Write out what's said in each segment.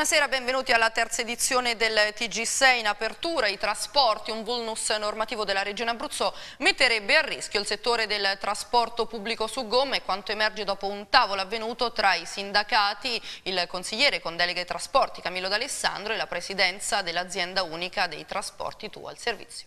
Buonasera, benvenuti alla terza edizione del TG6 in apertura. I trasporti, un vulnus normativo della Regione Abruzzo, metterebbe a rischio il settore del trasporto pubblico su gomme, quanto emerge dopo un tavolo avvenuto tra i sindacati, il consigliere con delega ai trasporti Camillo D'Alessandro e la presidenza dell'azienda unica dei trasporti Tu al servizio.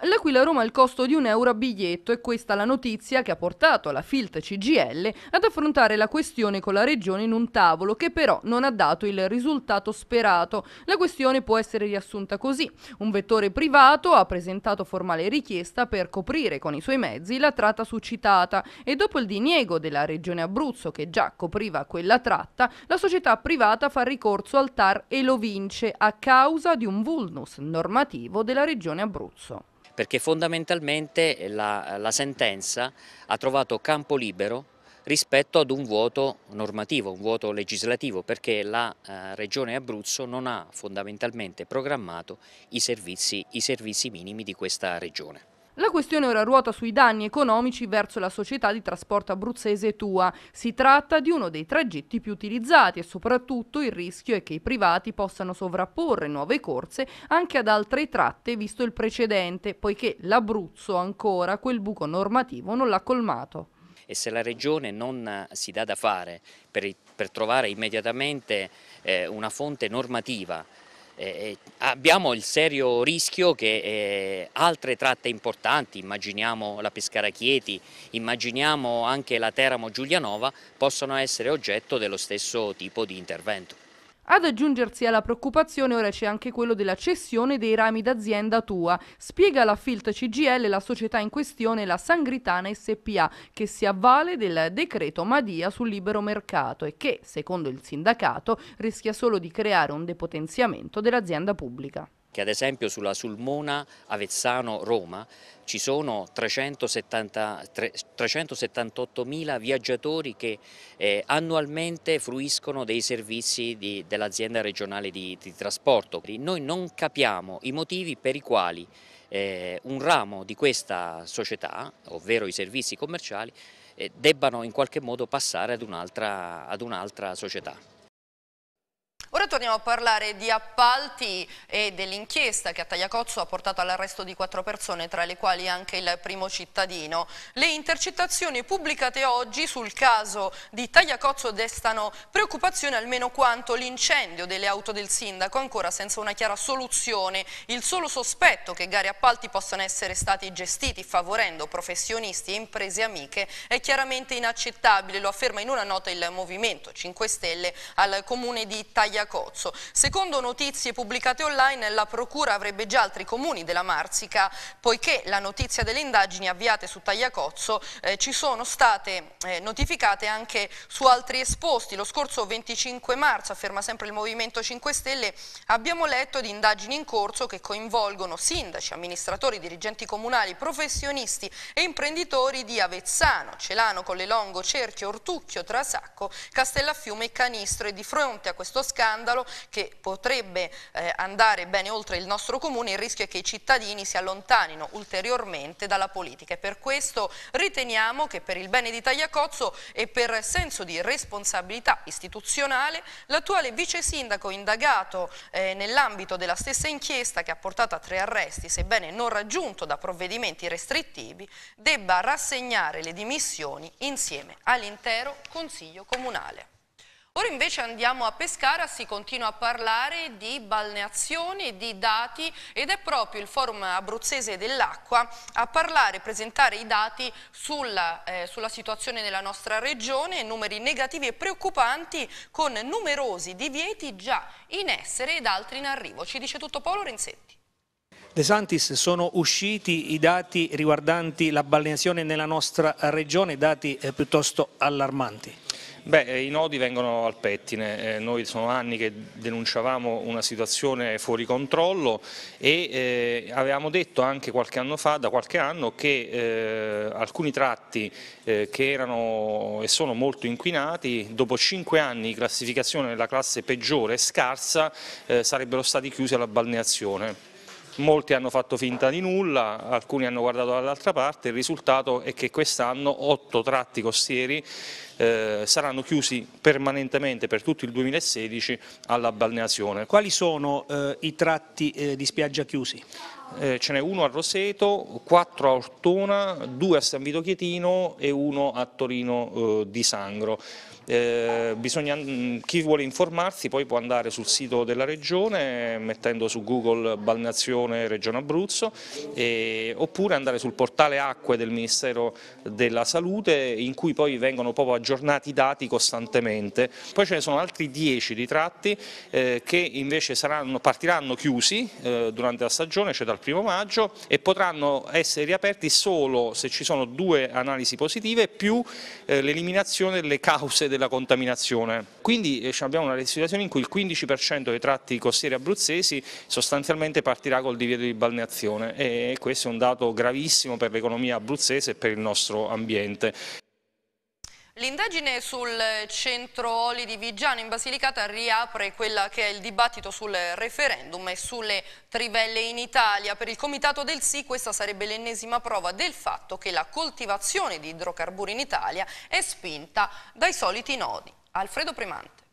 L'Aquila Roma al costo di un euro a biglietto e questa la notizia che ha portato la Filt CGL ad affrontare la questione con la Regione in un tavolo che però non ha dato il risultato sperato. La questione può essere riassunta così. Un vettore privato ha presentato formale richiesta per coprire con i suoi mezzi la tratta suscitata e dopo il diniego della Regione Abruzzo che già copriva quella tratta, la società privata fa ricorso al TAR e lo vince a causa di un vulnus normativo della Regione Abruzzo perché fondamentalmente la, la sentenza ha trovato campo libero rispetto ad un vuoto normativo, un vuoto legislativo, perché la eh, Regione Abruzzo non ha fondamentalmente programmato i servizi, i servizi minimi di questa Regione. La questione ora ruota sui danni economici verso la società di trasporto abruzzese Tua. Si tratta di uno dei tragitti più utilizzati e soprattutto il rischio è che i privati possano sovrapporre nuove corse anche ad altre tratte visto il precedente, poiché l'Abruzzo ancora quel buco normativo non l'ha colmato e se la Regione non eh, si dà da fare per, per trovare immediatamente eh, una fonte normativa eh, eh, abbiamo il serio rischio che eh, altre tratte importanti, immaginiamo la Pescara Chieti, immaginiamo anche la Teramo Giulianova, possano essere oggetto dello stesso tipo di intervento. Ad aggiungersi alla preoccupazione ora c'è anche quello della cessione dei rami d'azienda tua. Spiega la Filt CGL la società in questione, la Sangritana SPA, che si avvale del decreto Madia sul libero mercato e che, secondo il sindacato, rischia solo di creare un depotenziamento dell'azienda pubblica che ad esempio sulla Sulmona Avezzano-Roma ci sono 378.000 viaggiatori che eh, annualmente fruiscono dei servizi dell'azienda regionale di, di trasporto. Noi non capiamo i motivi per i quali eh, un ramo di questa società, ovvero i servizi commerciali, eh, debbano in qualche modo passare ad un'altra un società. Ora torniamo a parlare di appalti e dell'inchiesta che a Tagliacozzo ha portato all'arresto di quattro persone, tra le quali anche il primo cittadino. Le intercettazioni pubblicate oggi sul caso di Tagliacozzo destano preoccupazione almeno quanto l'incendio delle auto del sindaco, ancora senza una chiara soluzione. Il solo sospetto che gare appalti possano essere stati gestiti favorendo professionisti e imprese amiche è chiaramente inaccettabile, lo afferma in una nota il Movimento 5 Stelle al comune di Tagliacozzo Cagliacozzo. Secondo notizie pubblicate online, la Procura avrebbe già altri comuni della Marsica, poiché la notizia delle indagini avviate su Tagliacozzo eh, ci sono state eh, notificate anche su altri esposti. Lo scorso 25 marzo, afferma sempre il Movimento 5 Stelle, abbiamo letto di indagini in corso che coinvolgono sindaci, amministratori, dirigenti comunali, professionisti e imprenditori di Avezzano, Celano, Collelongo, Cerchio, Ortucchio, Trasacco, Castellafiume e Canistro e di fronte a questo scambio scandalo che potrebbe eh, andare bene oltre il nostro comune, il rischio è che i cittadini si allontanino ulteriormente dalla politica e per questo riteniamo che per il bene di Tagliacozzo e per senso di responsabilità istituzionale l'attuale vice sindaco indagato eh, nell'ambito della stessa inchiesta che ha portato a tre arresti, sebbene non raggiunto da provvedimenti restrittivi, debba rassegnare le dimissioni insieme all'intero Consiglio Comunale. Ora invece andiamo a Pescara, si continua a parlare di balneazioni, di dati ed è proprio il forum abruzzese dell'acqua a parlare, presentare i dati sulla, eh, sulla, situazione nella nostra regione, numeri negativi e preoccupanti con numerosi divieti già in essere ed altri in arrivo. Ci dice tutto Paolo Renzetti. De Santis sono usciti i dati riguardanti la balneazione nella nostra regione, dati eh, piuttosto allarmanti. Beh, eh, i nodi vengono al pettine, eh, noi sono anni che denunciavamo una situazione fuori controllo e eh, avevamo detto anche qualche anno fa, da qualche anno, che eh, alcuni tratti eh, che erano e sono molto inquinati, dopo cinque anni di classificazione nella classe peggiore e scarsa, eh, sarebbero stati chiusi alla balneazione molti hanno fatto finta di nulla, alcuni hanno guardato dall'altra parte, il risultato è che quest'anno otto tratti costieri eh, saranno chiusi permanentemente per tutto il 2016 alla balneazione. Quali sono eh, i tratti eh, di spiaggia chiusi? Eh, ce n'è uno a Roseto, quattro a Ortona, due a San Vito Chietino e uno a Torino eh, di Sangro. Eh, bisogna, mm, chi vuole informarsi poi può andare sul sito della Regione mettendo su Google Balneazione Regione Abruzzo e, oppure andare sul portale acque del Ministero della Salute in cui poi vengono proprio aggiornati i dati costantemente. Poi ce ne sono altri 10 ritratti eh, che invece saranno, partiranno chiusi eh, durante la stagione, cioè dal primo maggio e potranno essere riaperti solo se ci sono due analisi positive più eh, l'eliminazione delle cause del della contaminazione. Quindi eh, abbiamo una situazione in cui il 15% dei tratti costieri abruzzesi sostanzialmente partirà col divieto di balneazione e questo è un dato gravissimo per l'economia abruzzese e per il nostro ambiente. L'indagine sul centro Oli di Vigiano in Basilicata riapre quella che è il dibattito sul referendum e sulle trivelle in Italia. Per il comitato del sì questa sarebbe l'ennesima prova del fatto che la coltivazione di idrocarburi in Italia è spinta dai soliti nodi. Alfredo Primante.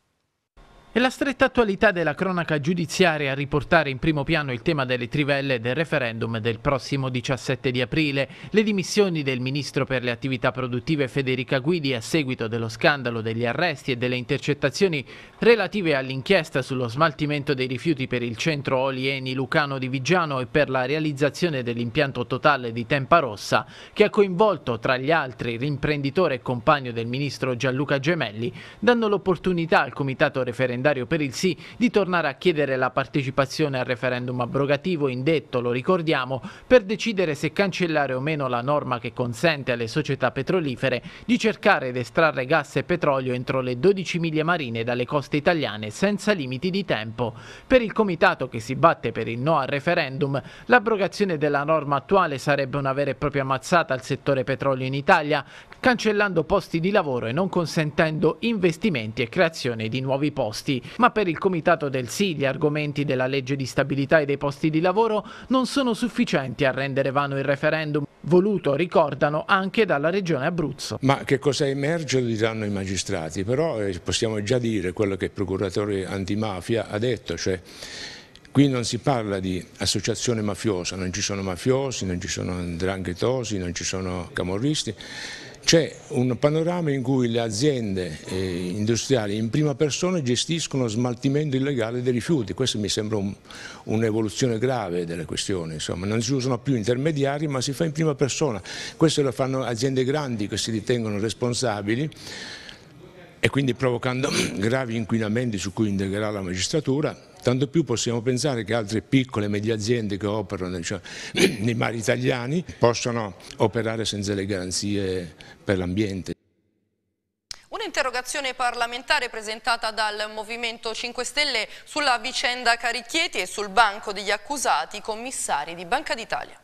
È la stretta attualità della cronaca giudiziaria a riportare in primo piano il tema delle trivelle del referendum del prossimo 17 di aprile. Le dimissioni del ministro per le attività produttive Federica Guidi a seguito dello scandalo degli arresti e delle intercettazioni relative all'inchiesta sullo smaltimento dei rifiuti per il centro Olieni Lucano di Vigiano e per la realizzazione dell'impianto totale di Tempa Rossa, che ha coinvolto tra gli altri l'imprenditore e compagno del ministro Gianluca Gemelli, danno l'opportunità al comitato referendum calendario per il sì di tornare a chiedere la partecipazione al referendum abrogativo indetto, lo ricordiamo, per decidere se cancellare o meno la norma che consente alle società petrolifere di cercare ed estrarre gas e petrolio entro le 12 miglia marine dalle coste italiane senza limiti di tempo. Per il comitato che si batte per il no al referendum, l'abrogazione della norma attuale sarebbe una vera e propria mazzata al settore petrolio in Italia, cancellando posti di lavoro e non consentendo investimenti e creazione di nuovi posti costi, ma per il Comitato del Sì gli argomenti della legge di stabilità e dei posti di lavoro non sono sufficienti a rendere vano il referendum voluto, ricordano, anche dalla regione Abruzzo. Ma che cosa emerge lo diranno i magistrati, però eh, possiamo già dire quello che il procuratore antimafia ha detto, cioè Qui non si parla di associazione mafiosa, non ci sono mafiosi, non ci sono dranghetosi, non ci sono camorristi, c'è un panorama in cui le aziende eh, industriali in prima persona gestiscono smaltimento illegale dei rifiuti, questa mi sembra un'evoluzione un grave della questione, insomma. non si usano più intermediari ma si fa in prima persona, questo lo fanno aziende grandi che si ritengono responsabili e quindi provocando gravi inquinamenti su cui indagherà la magistratura. Tanto più possiamo pensare che altre piccole e medie aziende che operano diciamo, nei mari italiani possano operare senza le garanzie per l'ambiente. Un'interrogazione parlamentare presentata dal Movimento 5 Stelle sulla vicenda Carichieti e sul banco degli accusati commissari di Banca d'Italia.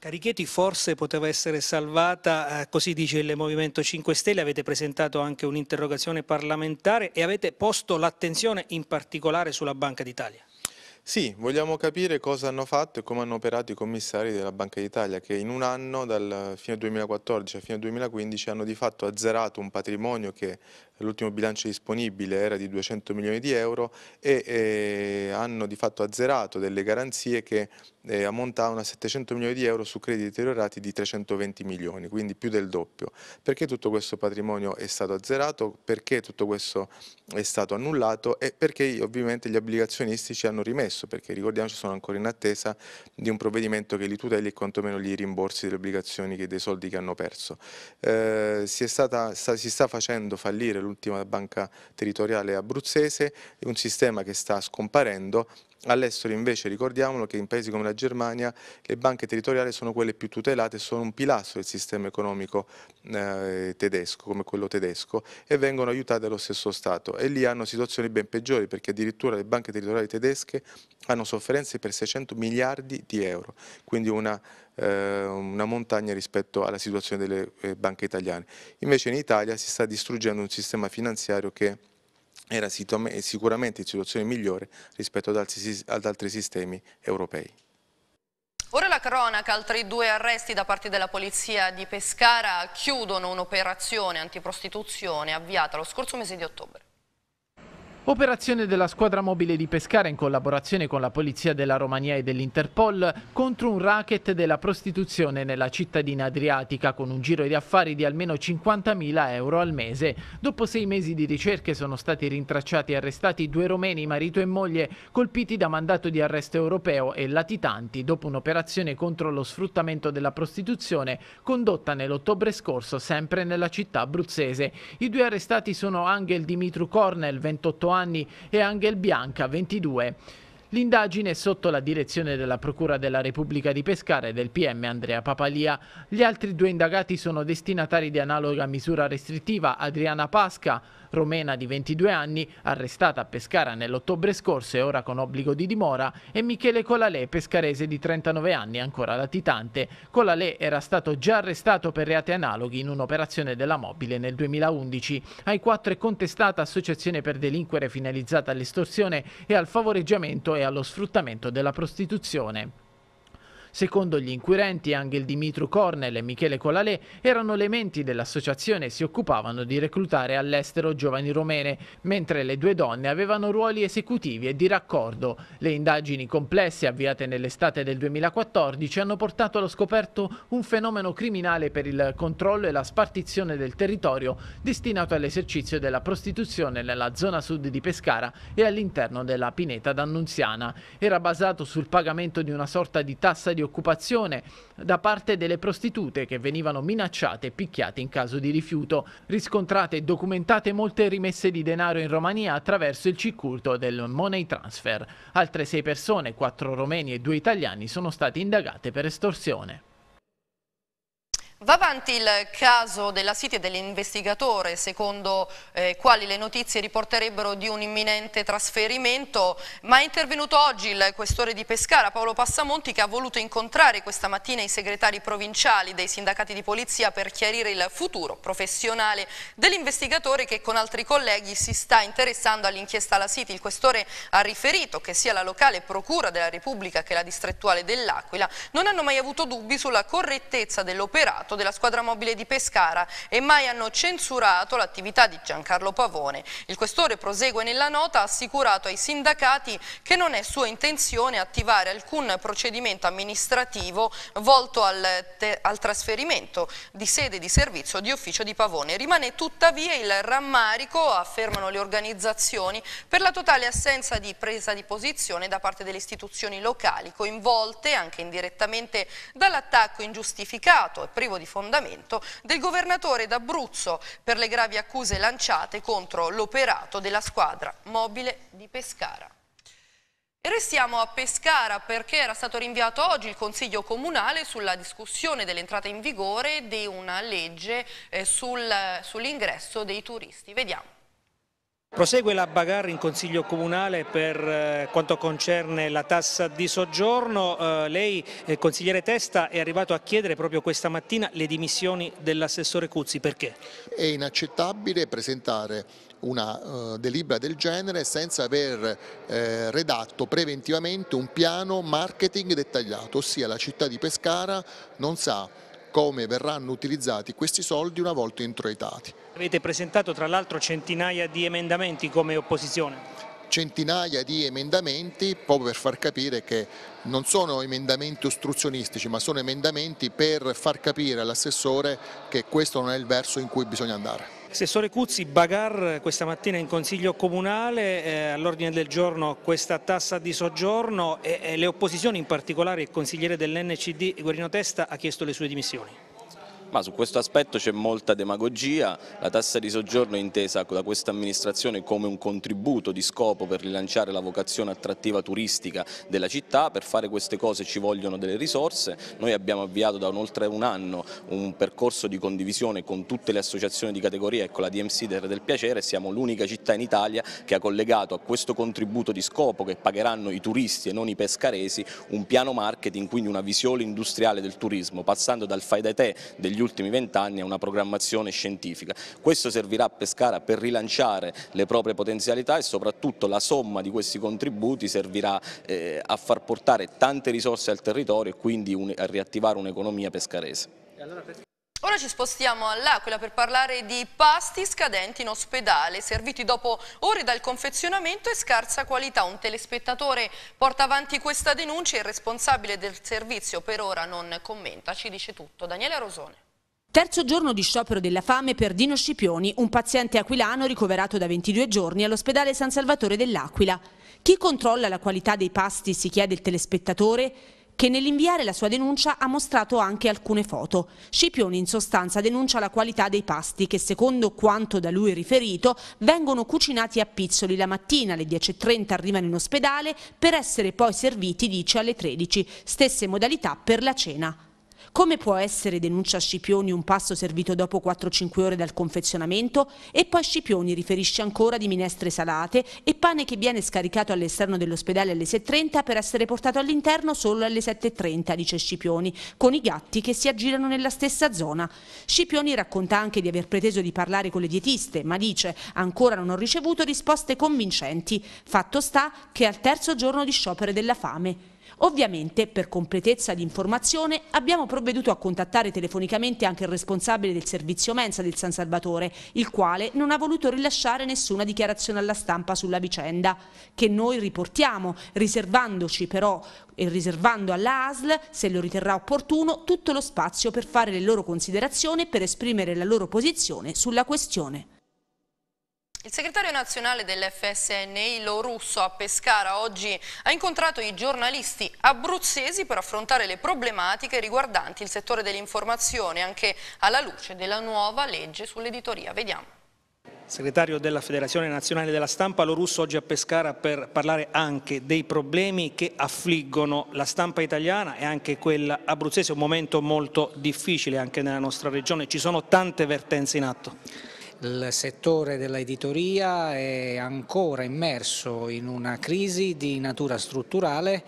Carichetti forse poteva essere salvata, eh, così dice il Movimento 5 Stelle, avete presentato anche un'interrogazione parlamentare e avete posto l'attenzione in particolare sulla Banca d'Italia. Sì, vogliamo capire cosa hanno fatto e come hanno operato i commissari della Banca d'Italia che in un anno, dal fine 2014 al fine 2015, hanno di fatto azzerato un patrimonio che l'ultimo bilancio disponibile era di 200 milioni di euro e eh, hanno di fatto azzerato delle garanzie che eh, ammontavano a 700 milioni di euro su crediti deteriorati di 320 milioni, quindi più del doppio. Perché tutto questo patrimonio è stato azzerato? Perché tutto questo è stato annullato? E perché ovviamente gli obbligazionisti ci hanno rimesso? Perché ricordiamoci sono ancora in attesa di un provvedimento che li tuteli e quantomeno li rimborsi delle obbligazioni dei soldi che hanno perso. Eh, si, stata, sta, si sta facendo fallire l'ultima banca territoriale abruzzese, un sistema che sta scomparendo All'estero invece ricordiamolo che in paesi come la Germania le banche territoriali sono quelle più tutelate, sono un pilastro del sistema economico eh, tedesco, come quello tedesco, e vengono aiutate dallo stesso Stato. E lì hanno situazioni ben peggiori perché addirittura le banche territoriali tedesche hanno sofferenze per 600 miliardi di euro, quindi una Ehm, una montagna rispetto alla situazione delle eh, banche italiane. Invece in Italia si sta distruggendo un sistema finanziario che era sicuramente in situazione migliore rispetto ad altri sistemi europei. Ora la cronaca, altri due arresti da parte della polizia di Pescara chiudono un'operazione antiprostituzione avviata lo scorso mese di ottobre. Operazione della squadra mobile di Pescara in collaborazione con la Polizia della Romania e dell'Interpol contro un racket della prostituzione nella cittadina adriatica con un giro di affari di almeno 50.000 euro al mese. Dopo sei mesi di ricerche sono stati rintracciati e arrestati due romeni, marito e moglie, colpiti da mandato di arresto europeo e latitanti dopo un'operazione contro lo sfruttamento della prostituzione condotta nell'ottobre scorso sempre nella città abruzzese. I due arrestati sono Angel Dimitru Cornel, 28 anni, anni e Angel Bianca, 22. L'indagine è sotto la direzione della Procura della Repubblica di Pescara e del PM Andrea Papalia. Gli altri due indagati sono destinatari di analoga misura restrittiva, Adriana Pasca, romena di 22 anni, arrestata a Pescara nell'ottobre scorso e ora con obbligo di dimora, e Michele Colalè, pescarese di 39 anni, ancora latitante. Colalè era stato già arrestato per reati analoghi in un'operazione della mobile nel 2011. Ai quattro è contestata associazione per delinquere finalizzata all'estorsione e al favoreggiamento e allo sfruttamento della prostituzione. Secondo gli inquirenti anche il Dimitru Cornel e Michele Colalè erano le menti dell'associazione e si occupavano di reclutare all'estero giovani romene, mentre le due donne avevano ruoli esecutivi e di raccordo. Le indagini complesse avviate nell'estate del 2014 hanno portato allo scoperto un fenomeno criminale per il controllo e la spartizione del territorio destinato all'esercizio della prostituzione nella zona sud di Pescara e all'interno della pineta d'Annunziana. Era basato sul pagamento di una sorta di tassa di di occupazione da parte delle prostitute che venivano minacciate e picchiate in caso di rifiuto. Riscontrate e documentate molte rimesse di denaro in Romania attraverso il circuito del money transfer. Altre sei persone, quattro romeni e due italiani, sono state indagate per estorsione. Va avanti il caso della City e dell'investigatore, secondo eh, quali le notizie riporterebbero di un imminente trasferimento, ma è intervenuto oggi il questore di Pescara, Paolo Passamonti, che ha voluto incontrare questa mattina i segretari provinciali dei sindacati di polizia per chiarire il futuro professionale dell'investigatore che con altri colleghi si sta interessando all'inchiesta alla City. Il questore ha riferito che sia la locale procura della Repubblica che la distrettuale dell'Aquila non hanno mai avuto dubbi sulla correttezza dell'operato sindacato della squadra mobile di Pescara e mai hanno censurato l'attività di Giancarlo Pavone. Il questore prosegue nella nota, ha assicurato ai sindacati che non è sua intenzione attivare alcun procedimento amministrativo volto al, al trasferimento di sede di servizio di ufficio di Pavone. Rimane tuttavia il rammarico, affermano le organizzazioni, per la totale assenza di presa di posizione da parte delle istituzioni locali coinvolte anche indirettamente dall'attacco ingiustificato e privo di fondamento del governatore d'Abruzzo per le gravi accuse lanciate contro l'operato della squadra mobile di Pescara. E restiamo a Pescara perché era stato rinviato oggi il Consiglio Comunale sulla discussione dell'entrata in vigore di una legge eh, sul, eh, sull'ingresso dei turisti. Vediamo. Prosegue la bagarre in Consiglio Comunale per eh, quanto concerne la tassa di soggiorno. Eh, lei, eh, consigliere Testa, è arrivato a chiedere proprio questa mattina le dimissioni dell'assessore Cuzzi. Perché? È inaccettabile presentare una delibera del genere senza aver redatto preventivamente un piano marketing dettagliato, ossia la città di Pescara non sa come verranno utilizzati questi soldi una volta introitati. Avete presentato tra l'altro centinaia di emendamenti come opposizione? centinaia di emendamenti proprio per far capire che non sono emendamenti ostruzionistici ma sono emendamenti per far capire all'assessore che questo non è il verso in cui bisogna andare. Assessore Cuzzi, Bagar questa mattina in Consiglio Comunale, eh, all'ordine del giorno questa tassa di soggiorno e, e le opposizioni, in particolare il consigliere dell'NCD Guarino Testa ha chiesto le sue dimissioni ma su questo aspetto c'è molta demagogia, la tassa di soggiorno è intesa da questa amministrazione come un contributo di scopo per rilanciare la vocazione attrattiva turistica della città, per fare queste cose ci vogliono delle risorse, noi abbiamo avviato da un oltre un anno un percorso di condivisione con tutte le associazioni di categoria e con la DMC del Piacere, siamo l'unica città in Italia che ha collegato a questo contributo di scopo che pagheranno i turisti e non i pescaresi un piano marketing, quindi una visione industriale del turismo, passando dal fai da te degli negli ultimi vent'anni a una programmazione scientifica. Questo servirà a Pescara per rilanciare le proprie potenzialità e soprattutto la somma di questi contributi servirà eh, a far portare tante risorse al territorio e quindi un, a riattivare un'economia pescarese. Ora ci spostiamo all'Aquila per parlare di pasti scadenti in ospedale, serviti dopo ore dal confezionamento e scarsa qualità. Un telespettatore porta avanti questa denuncia e il responsabile del servizio per ora non commenta, ci dice tutto. Daniele Rosone. Terzo giorno di sciopero della fame per Dino Scipioni, un paziente aquilano ricoverato da 22 giorni all'ospedale San Salvatore dell'Aquila. Chi controlla la qualità dei pasti si chiede il telespettatore che nell'inviare la sua denuncia ha mostrato anche alcune foto. Scipioni in sostanza denuncia la qualità dei pasti che secondo quanto da lui riferito vengono cucinati a pizzoli la mattina alle 10.30 arrivano in ospedale per essere poi serviti dice alle 13, stesse modalità per la cena. Come può essere, denuncia Scipioni, un pasto servito dopo 4-5 ore dal confezionamento? E poi Scipioni riferisce ancora di minestre salate e pane che viene scaricato all'esterno dell'ospedale alle 6.30 per essere portato all'interno solo alle 7.30, dice Scipioni, con i gatti che si aggirano nella stessa zona. Scipioni racconta anche di aver preteso di parlare con le dietiste, ma dice ancora non ho ricevuto risposte convincenti. Fatto sta che è al terzo giorno di sciopero della fame. Ovviamente, per completezza di informazione, abbiamo provveduto a contattare telefonicamente anche il responsabile del servizio mensa del San Salvatore, il quale non ha voluto rilasciare nessuna dichiarazione alla stampa sulla vicenda, che noi riportiamo, riservandoci però e riservando alla ASL, se lo riterrà opportuno, tutto lo spazio per fare le loro considerazioni e per esprimere la loro posizione sulla questione. Il segretario nazionale dell'FSNI, Lo Russo, a Pescara oggi ha incontrato i giornalisti abruzzesi per affrontare le problematiche riguardanti il settore dell'informazione, anche alla luce della nuova legge sull'editoria. Vediamo. Segretario della Federazione Nazionale della Stampa, lo russo oggi a Pescara per parlare anche dei problemi che affliggono la stampa italiana e anche quella abruzzese, un momento molto difficile anche nella nostra regione, ci sono tante vertenze in atto. Il settore dell'editoria è ancora immerso in una crisi di natura strutturale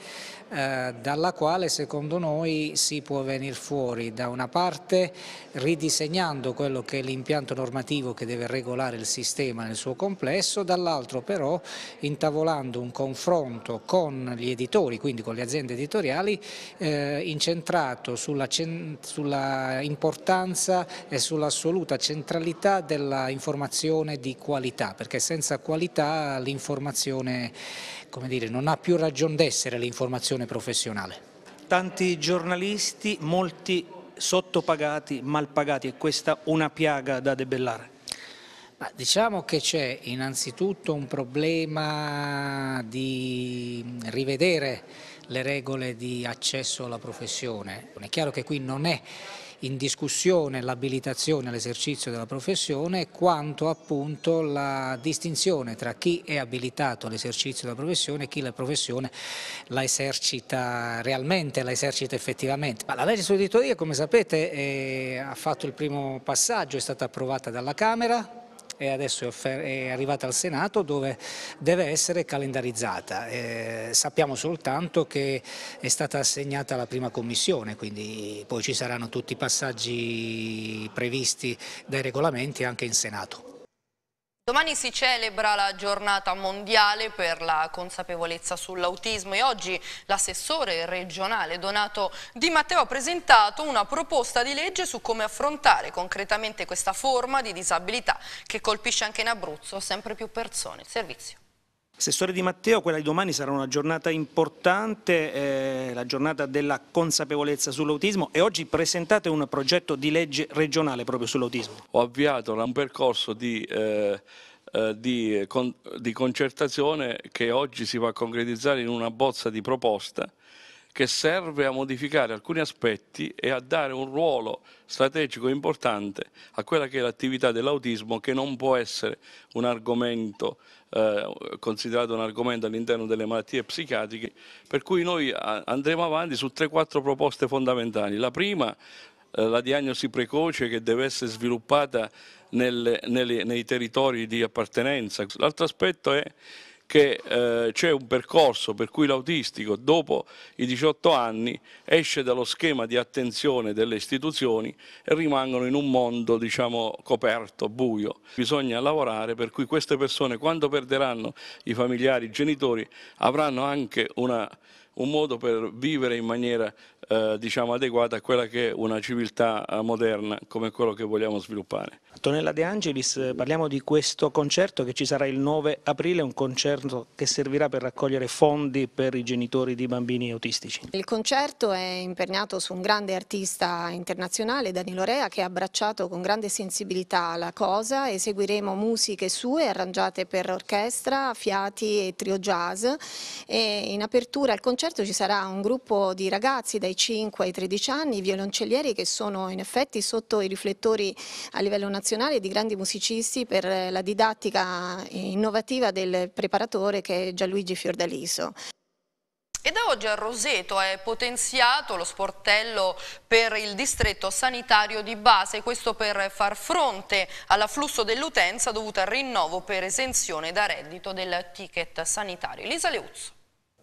eh, dalla quale secondo noi si può venire fuori da una parte ridisegnando quello che è l'impianto normativo che deve regolare il sistema nel suo complesso, dall'altro però intavolando un confronto con gli editori, quindi con le aziende editoriali, eh, incentrato sulla, sulla importanza e sull'assoluta centralità della informazione di qualità, perché senza qualità l'informazione come dire, non ha più ragion d'essere l'informazione professionale. Tanti giornalisti, molti sottopagati, malpagati e questa è una piaga da debellare. Ma diciamo che c'è innanzitutto un problema di rivedere le regole di accesso alla professione. È chiaro che qui non è in discussione l'abilitazione all'esercizio della professione quanto appunto la distinzione tra chi è abilitato all'esercizio della professione e chi la professione la esercita realmente, la esercita effettivamente. Ma la legge sull'editoria come sapete eh, ha fatto il primo passaggio, è stata approvata dalla Camera, e adesso è, è arrivata al Senato dove deve essere calendarizzata. Eh, sappiamo soltanto che è stata assegnata la prima commissione, quindi poi ci saranno tutti i passaggi previsti dai regolamenti anche in Senato. Domani si celebra la giornata mondiale per la consapevolezza sull'autismo e oggi l'assessore regionale Donato Di Matteo ha presentato una proposta di legge su come affrontare concretamente questa forma di disabilità che colpisce anche in Abruzzo sempre più persone. Servizio. Assessore Di Matteo, quella di domani sarà una giornata importante, eh, la giornata della consapevolezza sull'autismo e oggi presentate un progetto di legge regionale proprio sull'autismo. Ho avviato un percorso di, eh, eh di, con, di concertazione che oggi si va a concretizzare in una bozza di proposta che serve a modificare alcuni aspetti e a dare un ruolo strategico importante a quella che è l'attività dell'autismo che non può essere un argomento eh, considerato un argomento all'interno delle malattie psichiatriche, per cui noi eh, andremo avanti su 3-4 proposte fondamentali. La prima eh, la diagnosi precoce che deve essere sviluppata nelle, nelle, nei territori di appartenenza. L'altro aspetto è che eh, c'è un percorso per cui l'autistico dopo i 18 anni esce dallo schema di attenzione delle istituzioni e rimangono in un mondo diciamo, coperto, buio. Bisogna lavorare per cui queste persone quando perderanno i familiari, i genitori avranno anche una un modo per vivere in maniera eh, diciamo adeguata a quella che è una civiltà eh, moderna come quello che vogliamo sviluppare. Antonella De Angelis, eh, parliamo di questo concerto che ci sarà il 9 aprile, un concerto che servirà per raccogliere fondi per i genitori di bambini autistici. Il concerto è imperniato su un grande artista internazionale, Danilo Rea, che ha abbracciato con grande sensibilità la cosa. Eseguiremo musiche sue arrangiate per orchestra, fiati e trio jazz e in apertura al concerto concerto ci sarà un gruppo di ragazzi dai 5 ai 13 anni, violoncellieri che sono in effetti sotto i riflettori a livello nazionale di grandi musicisti per eh, la didattica eh, innovativa del preparatore che è Gianluigi Fiordaliso. E da oggi a Roseto è potenziato lo sportello per il distretto sanitario di base, questo per far fronte all'afflusso dell'utenza dovuta al rinnovo per esenzione da reddito del ticket sanitario. Elisa Leuzzo.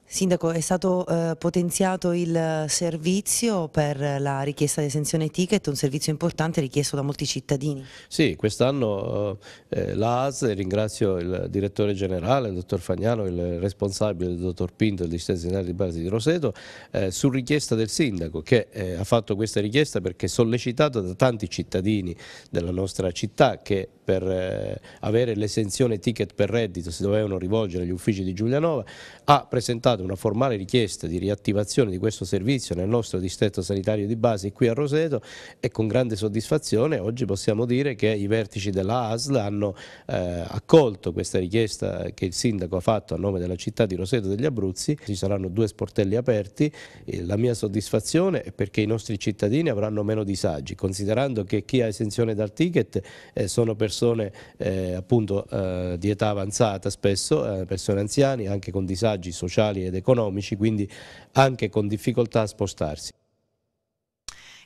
Sindaco, è stato eh, potenziato il servizio per la richiesta di esenzione ticket, un servizio importante richiesto da molti cittadini. Sì, quest'anno eh, eh l'AS, ringrazio il direttore generale, il dottor Fagnano, il responsabile, il dottor Pinto, il distretto generale di base di Roseto, eh, su richiesta del sindaco che eh, ha fatto questa richiesta perché sollecitato da tanti cittadini della nostra città che per eh, avere l'esenzione ticket per reddito si dovevano rivolgere agli uffici di Giulianova, ha presentato una formale richiesta di riattivazione di questo servizio nel nostro distretto sanitario di base qui a Roseto e con grande soddisfazione oggi possiamo dire che i vertici della ASL hanno eh, accolto questa richiesta che il sindaco ha fatto a nome della città di Roseto degli Abruzzi, ci saranno due sportelli aperti, eh, la mia soddisfazione è perché i nostri cittadini avranno meno disagi, considerando che chi ha esenzione dal ticket eh, sono persone persone eh, appunto eh, di età avanzata spesso, eh, persone anziane anche con disagi sociali ed economici, quindi anche con difficoltà a spostarsi.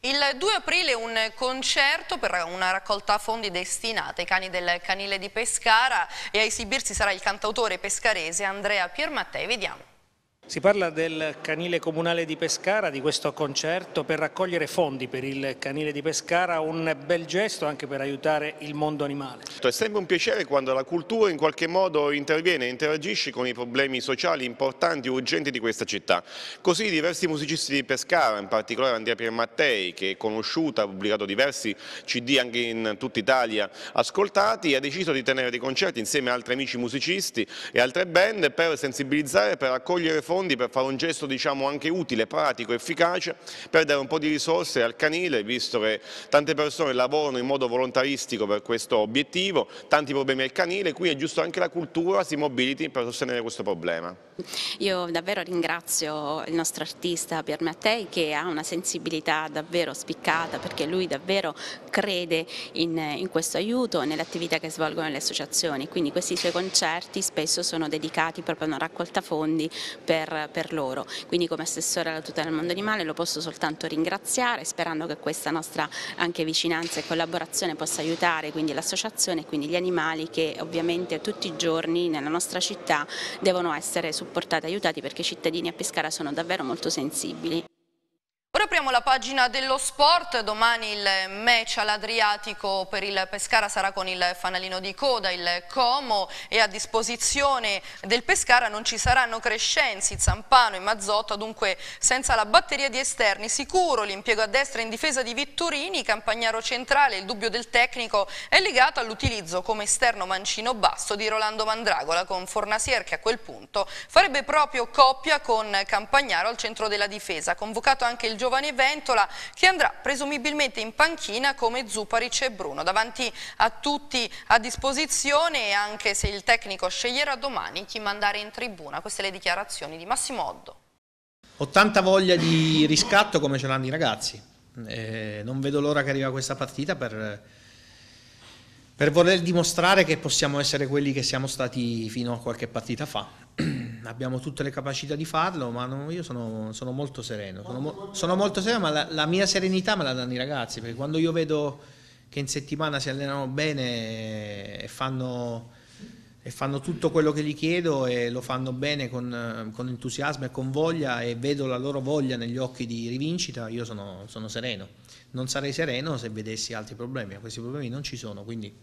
Il 2 aprile un concerto per una raccolta fondi destinata ai cani del canile di Pescara e a esibirsi sarà il cantautore pescarese Andrea Piermattei. Vediamo. Si parla del canile comunale di Pescara, di questo concerto per raccogliere fondi per il canile di Pescara, un bel gesto anche per aiutare il mondo animale. Certo, è sempre un piacere quando la cultura in qualche modo interviene e interagisce con i problemi sociali importanti e urgenti di questa città. Così diversi musicisti di Pescara, in particolare Andrea Piermattei, che è conosciuta, ha pubblicato diversi CD anche in tutta Italia, ascoltati, ha deciso di tenere dei concerti insieme a altri amici musicisti e altre band per sensibilizzare, per raccogliere fondi fondi per fare un gesto diciamo, anche utile, pratico, efficace, per dare un po' di risorse al canile, visto che tante persone lavorano in modo volontaristico per questo obiettivo, tanti problemi al canile, qui è giusto anche la cultura si mobiliti per sostenere questo problema. Io davvero ringrazio il nostro artista Pier Mattei che ha una sensibilità davvero spiccata perché lui davvero crede in, in questo aiuto e nell'attività che svolgono le associazioni, quindi questi suoi concerti spesso sono dedicati proprio a una raccolta fondi per per, per loro. Quindi come assessore alla tutela del mondo animale lo posso soltanto ringraziare sperando che questa nostra anche vicinanza e collaborazione possa aiutare quindi l'associazione e quindi gli animali che ovviamente tutti i giorni nella nostra città devono essere supportati e aiutati perché i cittadini a Pescara sono davvero molto sensibili. Ora apriamo la pagina dello sport, domani il match all'Adriatico per il Pescara sarà con il fanalino di coda, il Como e a disposizione del Pescara non ci saranno Crescenzi, Zampano e Mazzotta, dunque senza la batteria di esterni sicuro l'impiego a destra in difesa di Vittorini, Campagnaro centrale, il dubbio del tecnico è legato all'utilizzo come esterno mancino basso di Rolando Mandragola con Fornasier che a quel punto farebbe proprio coppia con Campagnaro al centro della difesa, convocato anche il giovane giovani Ventola che andrà presumibilmente in panchina come Zuparic e Bruno. Davanti a tutti a disposizione anche se il tecnico sceglierà domani chi mandare in tribuna. Queste le dichiarazioni di Massimo Oddo. Ho tanta voglia di riscatto come ce l'hanno i ragazzi. Eh, non vedo l'ora che arriva questa partita per, per voler dimostrare che possiamo essere quelli che siamo stati fino a qualche partita fa. abbiamo tutte le capacità di farlo, ma non, io sono, sono, molto sereno. Sono, sono molto sereno, ma la, la, mia serenità me la danno i ragazzi, perché quando io vedo che in settimana si allenano bene e fanno, e fanno tutto quello che gli chiedo e lo fanno bene con, con, entusiasmo e con voglia e vedo la loro voglia negli occhi di rivincita, io sono, sono sereno. Non sarei sereno se vedessi altri problemi, ma questi problemi non ci sono, quindi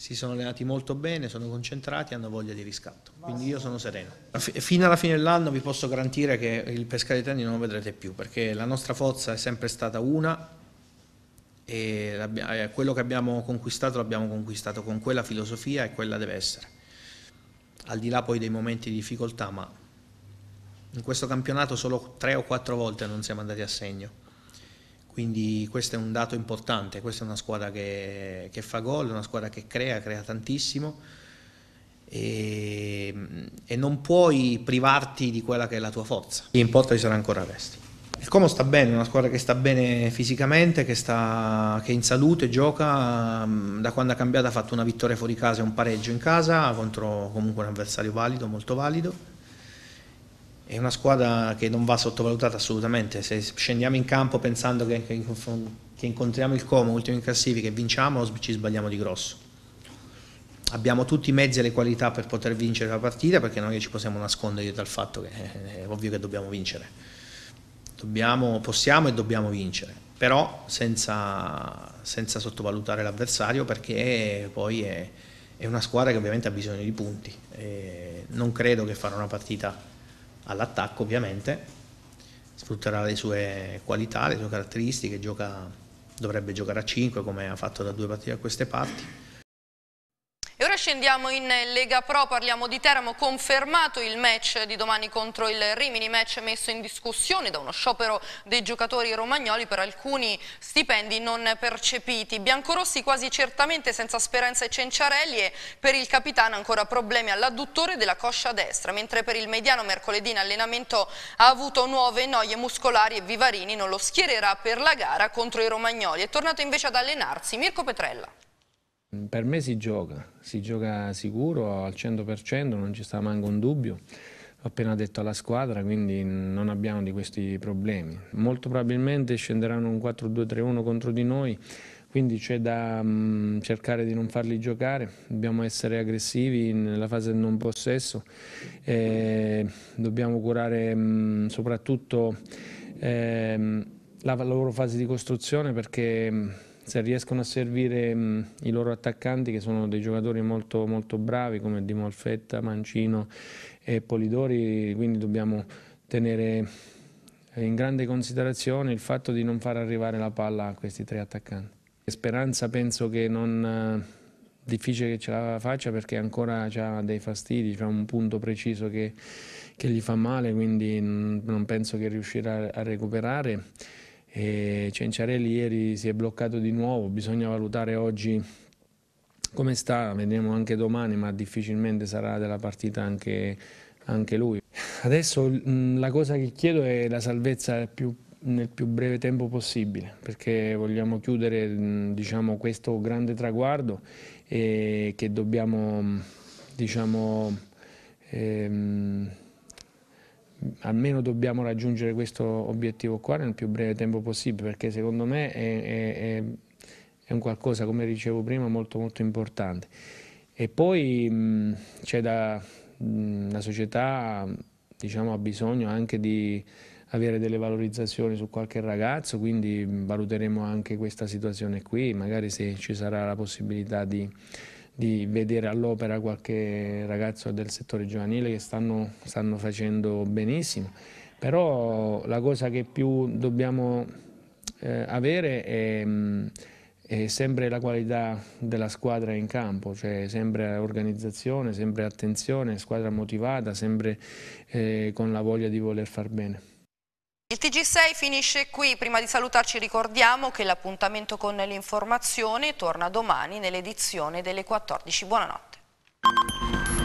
si sono allenati molto bene, sono concentrati e hanno voglia di riscatto. Quindi io sono sereno. Fino alla fine dell'anno vi posso garantire che il pescare Italia non lo vedrete più, perché la nostra forza è sempre stata una e eh, quello che abbiamo conquistato l'abbiamo conquistato con quella filosofia e quella deve essere. Al di là poi dei momenti di difficoltà, ma in questo campionato solo tre o quattro volte non siamo andati a segno quindi questo è un dato importante, questa è una squadra che, che fa gol, una squadra che crea, crea tantissimo e, e, non puoi privarti di quella che è la tua forza, in importa ci sarà ancora resti. Il Como sta bene, una squadra che sta bene fisicamente, che, sta, che è in salute, gioca, da quando ha cambiato ha fatto una vittoria fuori casa e un pareggio in casa contro comunque un avversario valido, molto valido, è una squadra che non va sottovalutata assolutamente, se scendiamo in campo pensando che, che, che incontriamo il Como, ultimo in classifica e vinciamo ci sbagliamo di grosso. Abbiamo tutti i mezzi e le qualità per poter vincere la partita perché noi ci possiamo nascondere dal fatto che eh, è ovvio che dobbiamo vincere. Dobbiamo, possiamo e dobbiamo vincere, però senza, senza sottovalutare l'avversario perché poi è, è, una squadra che ovviamente ha bisogno di punti. E non credo che farà una partita all'attacco ovviamente, sfrutterà le sue qualità, le sue caratteristiche, gioca, dovrebbe giocare a 5 come ha fatto da due partite a queste parti scendiamo in Lega Pro, parliamo di Teramo, confermato il match di domani contro il Rimini, match messo in discussione da uno sciopero dei giocatori romagnoli per alcuni stipendi non percepiti. Biancorossi quasi certamente senza Speranza e Cenciarelli e per il capitano ancora problemi all'adduttore della coscia destra, mentre per il mediano mercoledì in allenamento ha avuto nuove noie muscolari e Vivarini non lo schiererà per la gara contro i romagnoli. È tornato invece ad allenarsi Mirko Petrella. Mm, per me si gioca, si gioca sicuro al 100%, non ci sta manco un dubbio. Ho appena detto alla squadra, quindi non abbiamo di questi problemi. Molto probabilmente scenderanno un 4-2-3-1 contro di noi, quindi c'è da mh, mm, cercare di non farli giocare, dobbiamo essere aggressivi nella fase del non possesso, E dobbiamo curare mh, mm, soprattutto eh, la loro fase di costruzione perché se riescono a servire mh, mm, i loro attaccanti che sono dei giocatori molto, molto bravi come Di Molfetta, Mancino e Polidori, quindi dobbiamo tenere eh, in grande considerazione il fatto di non far arrivare la palla a questi tre attaccanti. Speranza penso che non eh, difficile che ce la faccia perché ancora ha dei fastidi, ha un punto preciso che, che, gli fa male, quindi mm, non penso che riuscirà a recuperare. E Cenciarelli ieri si è bloccato di nuovo, bisogna valutare oggi come sta, vedremo anche domani, ma difficilmente sarà della partita anche, anche lui. Adesso la cosa che chiedo è la salvezza più, nel più breve tempo possibile, perché vogliamo chiudere diciamo, questo grande traguardo e che dobbiamo diciamo, ehm, almeno dobbiamo raggiungere questo obiettivo qua nel più breve tempo possibile, perché secondo me è, è, è un qualcosa, come dicevo prima, molto molto importante. E poi c'è da, mh, la società diciamo, ha bisogno anche di avere delle valorizzazioni su qualche ragazzo, quindi valuteremo anche questa situazione qui, magari se ci sarà la possibilità di di vedere all'opera qualche ragazzo del settore giovanile che stanno, stanno facendo benissimo, però la cosa che più dobbiamo eh, avere è, mm, è, sempre la qualità della squadra in campo, cioè sempre organizzazione, sempre attenzione, squadra motivata, sempre eh, con la voglia di voler far bene. Il TG6 finisce qui, prima di salutarci ricordiamo che l'appuntamento con l'informazione torna domani nell'edizione delle 14. Buonanotte.